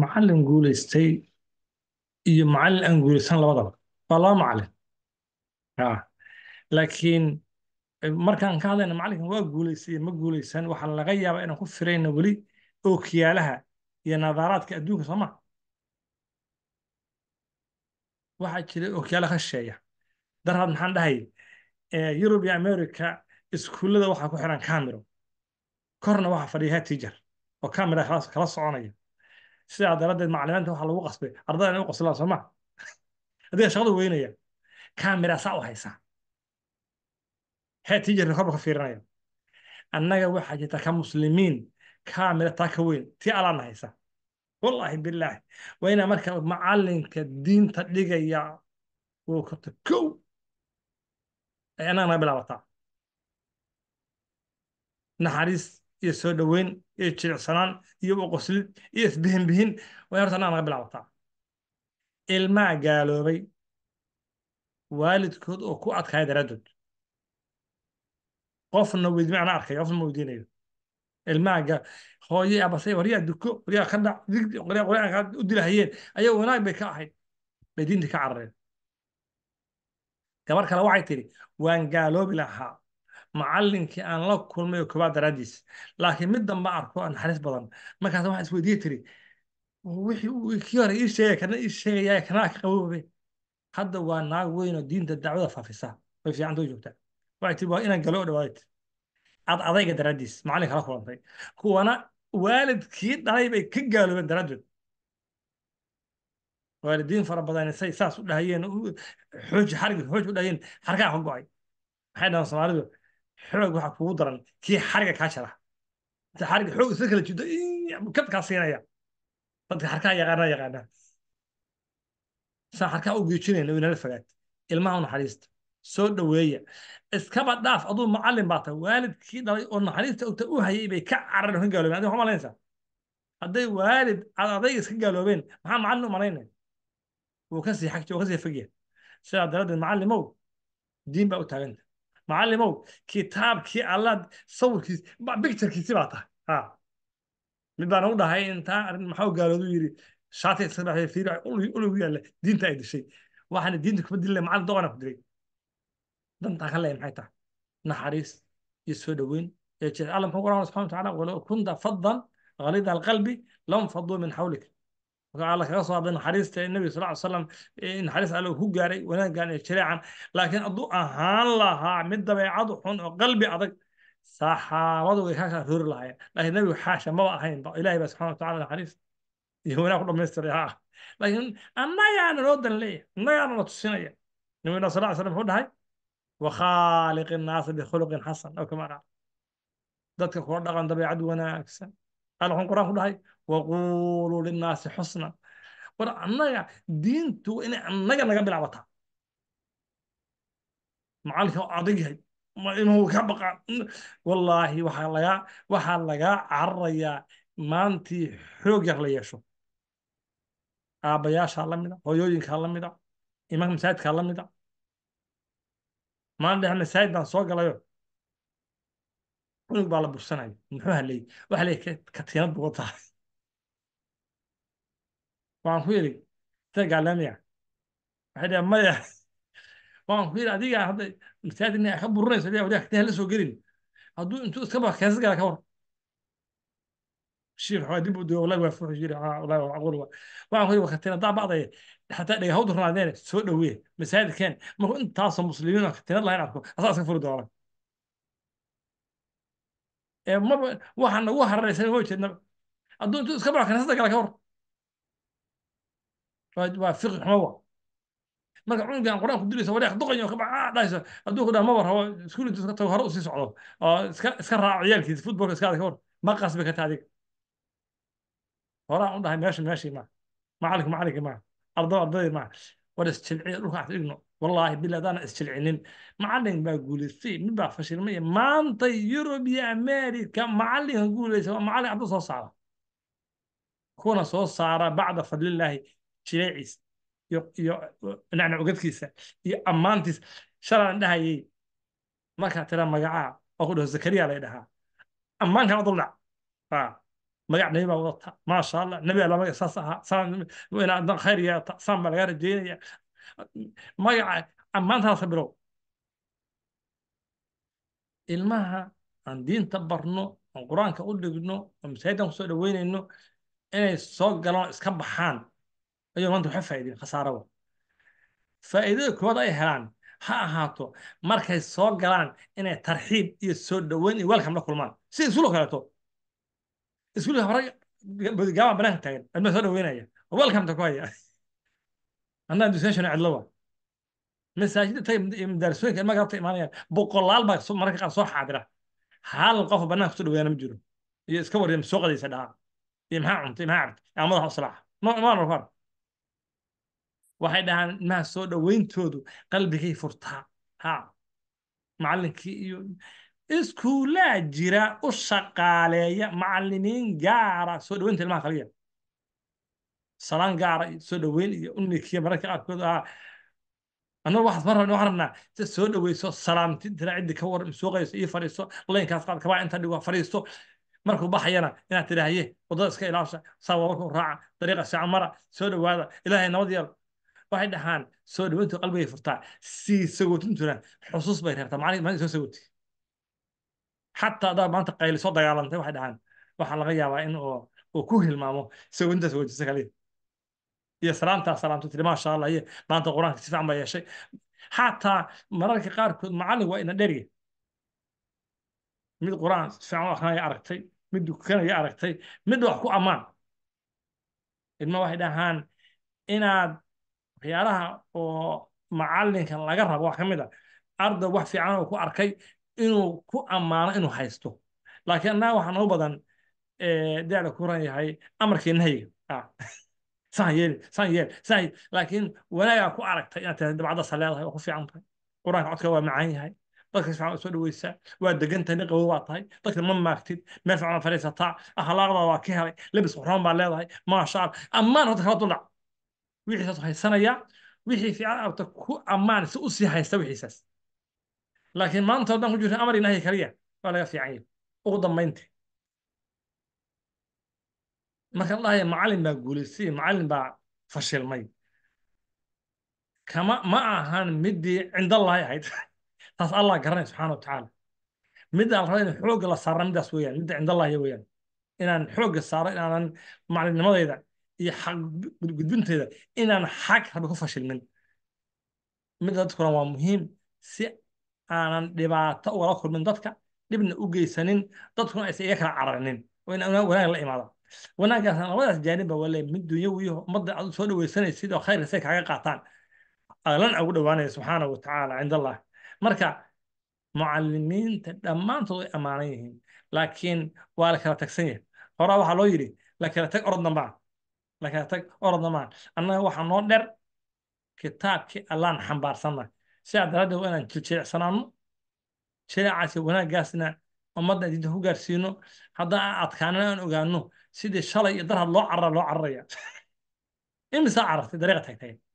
macalin guulaystay iyo macalin aan guulaysan labadaba waa laba macalin laakiin eh, markaan ka hadlayna macalinkan waa guulaystay iyo ma guulaysan waxaa laga yaabaa inaan ku firayna weli ookiyaalaha iyo nadaaraadka adduunka soo maa waxaa jira ookiyaala kasheeya daraad maxaan dhahay eh, yurub iyo america iskuullada waxaa ku xiran camero korna waxaa fadhiya hatiijar oo camera kala soconaya sidaa daraaddeed macalimiinta waxaa lagu qasbay ardada inay u qoslaan soo ma adiga shaqadu weynaya camera saa u haysaa head teacher korba ka fiirinaya annaga waxaa jirta ka muslimiin camera taa ka weyn tii alaana haysa wallahi bilaahi waa inaa marka macalinka diinta dhigaya wuu korta kow ay annaga naga bilaabataa naxariis iyo soo dhoweyn iyo jilicsanaan iyo qoslid iyo isbihinbihin way horta annaa naga bilaabataa ilmaa gaaloobay waalidkood oo ku adkaaya daraaddood qofna weydiime anaa arkaya qofna ma weydiinayo ilmaha hooye abasay waryaa duko waryaa ka dhac qoriaan u dilahayeen ayaa wanaag bay ka ahayd bay diinta ka carareen gabar kale waxay tidhi waan gaaloobi lahaa macalinkii aan la kulmay oo kobaa daraadiis laakiin mid dambe arko naxariis badan markaas waxaan isweydiye tiri wixii kii hore ii sheegay kana ii sheegaya kanaa ka qaboobe hadda waa naag weyn oo diinta dacwada faafisa way fiicanta joogta joogtaa waxay tiri waa inaan galo oo dhawaadid ad adayga daraadiis macalinka la kulantay kuwana waalidkii dhalay bay ka gaaloobeen daraaddeed waalidiin fara badan say saas u dhahayeen xooji xargi xooji u dhahayeen xarkaa ka go-ay maxay dhahaan soomaalidu xoog waxa kugu daran kii xariga kaa jara xariga xoog iska kala jido kabkaa siinaya dadka xarkaa yaqaana yaqaana saa xarkaa u geejinayna inala fogaad ilmaha u naxariista soo dhoweeya iskaba dhaaf aduu macallin baa tahay waalidkii dhalay oo naxariista ogta u hayay bay ka cararan ka gaaloobeen adiga waxaa malaynaysaa hadday waalid adayga iska gaaloobeen maxaa macallin u malaynaya wuu ka sii xagti wuu ka sii fogya sidaa daraaddeed macallimow diin baa u taaganta macalimow kitaabkii allaad sawirkiis bicturekiisi baa tahay ha mid baana u dhahay intaa arrin maxau gaaloodu yidhi shaati iska dhaxay fiiri ulugu yaalla diinta ay dishay waxaana diinta kuma dilay macallin doqona ku dilay dantaa ka leeyahay maxay tahay naxariis iyo soo dhoweyn ee jeed alla muxuu qoran subxana watacaala walow kunta fadan غليظ القلب لانفضوا من حولك marka kaga soo hadlay naxariista nebiga sal ly slam naxariis alla ku gaaray wanaagan iyo shareecan laakiin hadduu ahaan lahaa mid dabeecadu xun oo qalbi adag saxaabadu way kaashaa roori lahaayeen laakiin nebigu xaasha maba ahayn ba ilahay subxana watacala naxariis iyo wanaag ku dhamaystiray haa laakiin annagaana loo dan leeyahay annagaana la tusinaya nabigna sal ly slam muxuu dhahay wakhaaliq innaasa bikhuluqin xasan oo kama dhaca dadka kula dhaqan dabeecad wanaagsan an waxaan quraan ku dhahay waquuluu linnaasi xusna war annaga diintu inay annaga naga bilaabataa macalinka adag yahay inuu ka baqaan wallaahi waxaa lagaa waxaa lagaa cararayaa maantii xoog yar la yeesho aabayaashaa la mida hooyooyinkaa la mida imaanka masaajidkaa la mida maan dhexe masaajid baan soo galayo cunug baa la bursanaya muxuu haley waxa le katiinad buga tahay waan ku yiri ita gaalamaya waxay dhaha maya waan ku yidhi adiga hadda masaajidna ka burinayso le la soo gelin hadduu intuu iska ba keesas gala ka war shiikh waa dib u duwa wallahi waa fuuxi jiri ah, wallahi waa macquul waan ku yidhi waa daa bacdaya xataa dhagahawdu runaadeene soo dhaweeye masaajidkeen markuu intaasoo muslimiin oo katiinad lahayn arko asaa iska furi doona maba waxa nagu hararaysan ma jeednaba adduuntu iska bax kaniisada gala ka hor waa fiqi xumo wa marka cunugan qur-aan ku dilayso wadaaq doqoyo ka bax ah, dhahayso adduunku dhaa maba rabo iskuul intu iska tago hore usii socdo oo iska iska raaco ciyaalkiisa footballka iskaada ka hor ma qasbi karta adiga horaan u dhahay meesha meeshii maa macalinku macalinkii maa ardada ardadii maa war isjilciya dhulka aad igno wallaahi biladana isjilcinin macalin baa guuleystay mid baa fashilmay maanta yurub iyo america macalinka guulaysa waa macalin adda soo saara kuna soo saara bacda fadlilaahi jireeciisa iyo iyo iyo ammaantiisa shalaan dhahayey markaa tira magacaha oo ku dhaho zakariya lay dhahaa ammaankan dul dhac magac nabi baa wadata maasha allah nabi ala saas ahaa khayr yeelata saan baa laga rajeynaya magaca ammaantaasa bilow ilmaha aan diinta barno aan qur-aanka u dhigno oo masaajidaan kusoo dhaweynayno inay soo galaan iska baxaan ayuu maanta waxa faa'iideen khasaaraba faa'iidada koowaad ay helaan ha ahaato markay soo galaan inay tarxiib iyo soo dhaweyn iyo welcome la kulmaan sida iskuulo kaleeto iskuulka habrag bodigaaban banaanka taagan admaa soo dhaweynaya welcome ta ku haya anna education cidlo wa masaajidda tagay madarisooyinka imaanayaan boqolaal baa mararka qaar soo xaadira hal qof bannaanka soo dhaweeyana ma jiro iyo iska warya soo qadaysa dhaca iyo maxaa cunta maxaa cabta yaa madaxa islaaxa maan waxay dhahaan ilmaha soo dhawayntoodu qalbigay furtaa ha macallinkii iyo iskuulaa jira u shaqaaleeya macallimiin gaara soo dhaweynta ilmaha kaliya sanaan gaara ah, soo dhaweyn iyo unikiya mararka qaarkood ah annagu waxaas mar rabna waxaan rabnaa sida soo dhaweyso salaamtintana ciddii ka waran suuqayso ii fadhiiso laynkaas qaad kabaa inta dhigo fadhiisto markuu baxayana inaad tidhaahye waddada iska ilaasha saababarkuu raaca dariiqa sicamara soo dhawaada ilaahay nabad yeel waxay dhahaan soo dhaweyntu qalbigay furtaa sii sagootintuna xusuus bay reertaa maalin maalin soo sagooti xataa adaa maanta qayli dagaalantay waxay dhahaan waxaa laga yaabaa in uu ku hilmaamo sagoontaas wajisa kaliya iyo salaamtaa salaamta tilmaa insha allah iyo maanta qur-aanka si baa yeeshay xataa mararka qaarkood macallin waa ina dherya mid qur-aan si fiican u akrinaya aragtay mid dukanaya aragtay mid wax ku ammaan ilma waxay dhahaan inaad waxyaalaha oo macallinka laga rabo wax ka mid a arda wax fiican oo ku arkay inuu ku ammaano inuu haysto laakiin annaga waxaa noo badan eh, deecda ku ran yahay amarkii nahyiga ah. saan yeel saan yeel saan laakiin wanaagaa ku aragtay inaad tahay dabcadaasa leedahay waa ku fiican tahay qur-aanka codka waa macaan yahay dadka sifican soo dhaweysaa waa degantahay nin qabow baa tahay dadka ma maagtid meel fiican fadhiisataa akhlaaqdaa waa ka helay labis qurxoon baa leedahay maasha ammaan horta kala duldhac wixiisaas haysanaya wixii fiican abta ku ammaan si usii haysta wixiisaas laakiin maanta haddaan ku jirta amar ilaahay kaliya waa laga fiican yahay ugu dambayntii marka la dhahayo macallin baa guulaystay macallin baa fashilmay kama ma ahan middii cindallahi ahayd taas allah garanay subxaana watacaala midda la raba in xoogga la saara midaas weeyaan midda cindallahi weeyaan inaan xoogga saaro inaanan macallinnimadayda iyo xaq inaan xag rabbi ku fashilmin midda dadkuna waa muhiim si aanan dhibaato ugala kulmin dadka dhibna u geysanin dadkuna aysan iga kala cararinin wanaag la imaada wanaaggaas labadaas jaanibba wale mid dunyawi ummadda aad soo dhawaysanaysid oo khayrka say kaaga qaataan lana ugu dhowaanaya subxaana wa tacaala cind allah marka mucallimiinta dhammaantood way ammaanan yihiin laakiin waa la kala tagsan yahay horaa waxaa loo yidhi lakala tag orodna maan lakala tag orodna maan annaga waxaa noo dher kitaabkii allaan xambaarsanna sidaa daraaddeed waa inaan jiljeecsanaano jileecaasi wanaaggaasna ummadda ku gaarsiino haddaan aan adkaanana aan ogaano sidii shalay iyo darhad loo carara loo cararaya imisaa carartay dariiqa tagtayn